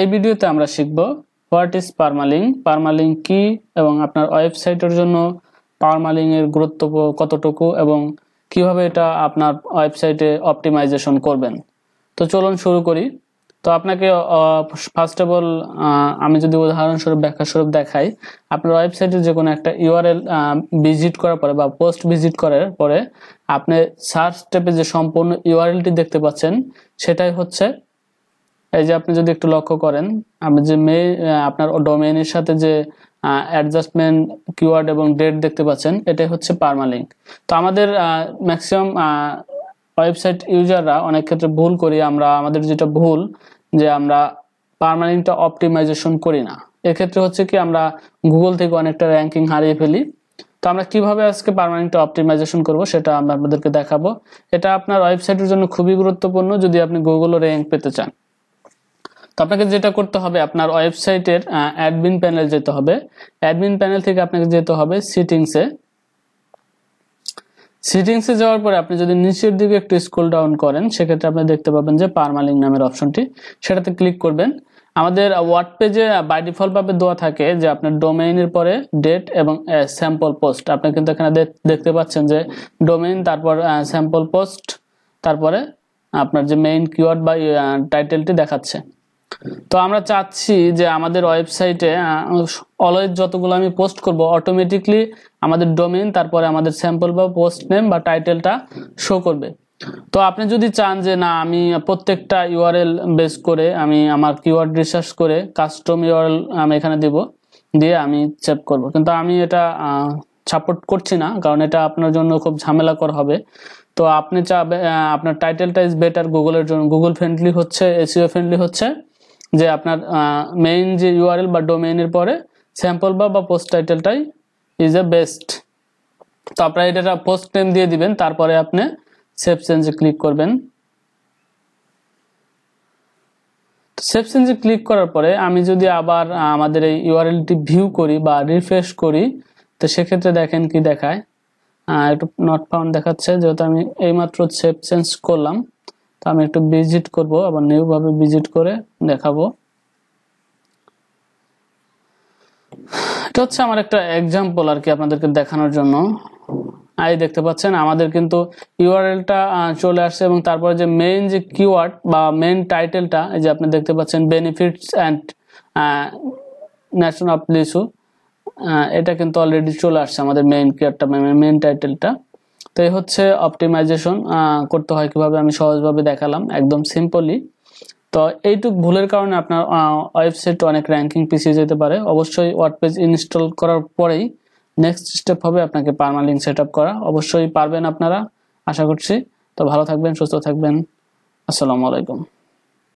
এই ভিডিওতে আমরা শিখব হোয়াট ইজ পারমালিং পারমালিং কি এবং আপনার ওয়েবসাইটের জন্য এর গুরুত্ব কতটুকু এবং কিভাবে এটা আপনার ওয়েবসাইটে অপটিমাইজেশন করবেন তো চলুন শুরু করি তো আপনাকে ফার্স্ট অফ অল আমি যদি উদাহরণস্বরূপ ব্যাখ্যাস্বরূপ দেখাই আপনার ওয়েবসাইটে যে কোনো একটা ইউআরএল ভিজিট করার পরে বা পোস্ট ভিজিট করার পরে আপনি সার্চ ট্যাপে যে সম্পূর্ণ ইউআরএলটি দেখতে পাচ্ছেন সেটাই হচ্ছে এই যে আপনি যদি একটু লক্ষ্য করেন আপনি যে মে আপনার ডোমেনের সাথে যে অ্যাডজাস্টমেন্ট কিওয়ার্ড এবং ডেট দেখতে পাচ্ছেন এটাই হচ্ছে পারমালিঙ্ক তো আমাদের ম্যাক্সিমাম ওয়েবসাইট ইউজাররা অনেক ক্ষেত্রে ভুল করি আমরা আমাদের যেটা ভুল যে আমরা পারমালিঙ্কটা অপটিমাইজেশন করি না এক্ষেত্রে হচ্ছে কি আমরা গুগল থেকে অনেকটা র্যাঙ্কিং হারিয়ে ফেলি তো আমরা কিভাবে আজকে পারমানেন্ট অপটিমাইজেশন করবো সেটা আমরা আপনাদেরকে দেখাবো এটা আপনার ওয়েবসাইটের জন্য খুবই গুরুত্বপূর্ণ যদি আপনি গুগলও র্যাঙ্ক পেতে চান তো আপনাকে যেটা করতে হবে আপনার ওয়েবসাইটের অ্যাডমিন প্যানেল যেতে হবে অ্যাডমিন প্যানেল থেকে আপনাকে যেতে হবে সিটিংসে সিটিংসে যাওয়ার পরে আপনি যদি নিচের দিকে একটু স্ক্রল ডাউন করেন সেক্ষেত্রে আপনি দেখতে পাবেন যে পারমালিং নামের অপশনটি সেটাতে ক্লিক করবেন আমাদের ওয়ার্ড পেজে বাই ডিফল্টভাবে দেওয়া থাকে যে আপনার ডোমেইনের পরে ডেট এবং স্যাম্পল পোস্ট আপনি কিন্তু এখানে দেখতে পাচ্ছেন যে ডোমেইন তারপর স্যাম্পল পোস্ট তারপরে আপনার যে মেইন কিওয়ার্ড বা টাইটেলটি দেখাচ্ছে তো আমরা চাচ্ছি যে আমাদের ওয়েবসাইটে অলওয়েজ যতগুলো আমি পোস্ট করব অটোমেটিকলি আমাদের ডোমেন তারপরে আমাদের স্যাম্পল বা পোস্ট নেম বা টাইটেলটা শো করবে তো আপনি যদি চান যে না আমি প্রত্যেকটা ইউআরএল বেস করে আমি আমার কিওয়ার্ড রিসার্চ করে কাস্টম ইউআরএল আমি এখানে দেব দিয়ে আমি চেপ করব কিন্তু আমি এটা সাপোর্ট করছি না কারণ এটা আপনার জন্য খুব ঝামেলাকর হবে তো আপনি চাবে আপনার টাইটেলটা ইজ বেটার গুগলের জন্য গুগল ফ্রেন্ডলি হচ্ছে এসিও ফ্রেন্ডলি হচ্ছে যে আপনার মেইন যে ইউআরএল বা ডোমেইনের পরে স্যাম্পল বা বা পোস্ট টাইটেলটাই ইজ এ বেস্ট তো আপনারা এটা পোস্ট নেম দিয়ে দিবেন তারপরে আপনি সেভ চেঞ্জে ক্লিক করবেন সেভ চেঞ্জে ক্লিক করার পরে আমি যদি আবার আমাদের এই ইউআরএলটি ভিউ করি বা রিফ্রেশ করি তো সেক্ষেত্রে দেখেন কি দেখায় একটু নট পাউন্ড দেখাচ্ছে যেহেতু আমি এইমাত্র সেভ চেঞ্জ করলাম আমি একটু ভিজিট করব আবার নিউভাবে ভিজিট করে দেখাবো এটা হচ্ছে আমার একটা এক্সাম্পল আর কি আপনাদেরকে দেখানোর জন্য আই দেখতে পাচ্ছেন আমাদের কিন্তু ইউআরএলটা চলে আসছে এবং তারপরে যে মেইন যে কিওয়ার্ড বা মেইন টাইটেলটা এই যে আপনি দেখতে পাচ্ছেন বেনিফিটস অ্যান্ড ন্যাশনাল প্লেসু এটা কিন্তু অলরেডি চলে আসছে আমাদের মেইন কিওয়ার্ডটা মেইন টাইটেলটা তো এই হচ্ছে অপটিমাইজেশন করতে হয় কিভাবে আমি সহজভাবে দেখালাম একদম সিম্পলি তো এইটুক ভুলের কারণে আপনার ওয়েবসাইট অনেক র্যাঙ্কিং পিছিয়ে যেতে পারে অবশ্যই ওয়ার্ডপেজ ইনস্টল করার পরেই নেক্সট স্টেপ হবে আপনাকে পারমালিঙ্ক সেট করা অবশ্যই পারবেন আপনারা আশা করছি তো ভালো থাকবেন সুস্থ থাকবেন আসসালামু আলাইকুম